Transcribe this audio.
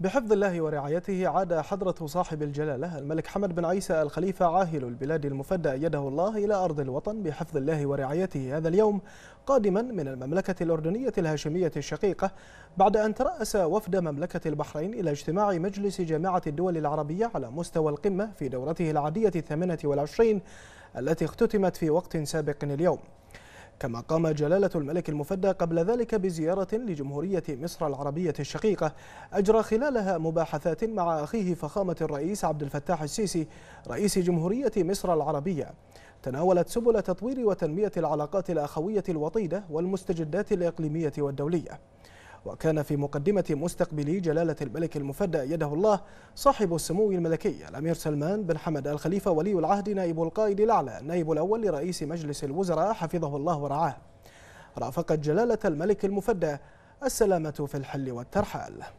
بحفظ الله ورعايته عاد حضرة صاحب الجلالة الملك حمد بن عيسى الخليفة عاهل البلاد المفدى أيده الله إلى أرض الوطن بحفظ الله ورعايته هذا اليوم قادما من المملكة الأردنية الهاشمية الشقيقة بعد أن ترأس وفد مملكة البحرين إلى اجتماع مجلس جامعة الدول العربية على مستوى القمة في دورته العادية الثامنة والعشرين التي اختتمت في وقت سابق اليوم كما قام جلالة الملك المفدى قبل ذلك بزيارة لجمهورية مصر العربية الشقيقة أجرى خلالها مباحثات مع أخيه فخامة الرئيس عبد الفتاح السيسي رئيس جمهورية مصر العربية تناولت سبل تطوير وتنمية العلاقات الأخوية الوطيدة والمستجدات الإقليمية والدولية وكان في مقدمة مستقبلي جلالة الملك المفدى يده الله صاحب السمو الملكي الأمير سلمان بن حمد الخليفة ولي العهد نائب القائد الأعلى نائب الأول لرئيس مجلس الوزراء حفظه الله ورعاه رافقت جلالة الملك المفدى السلامة في الحل والترحال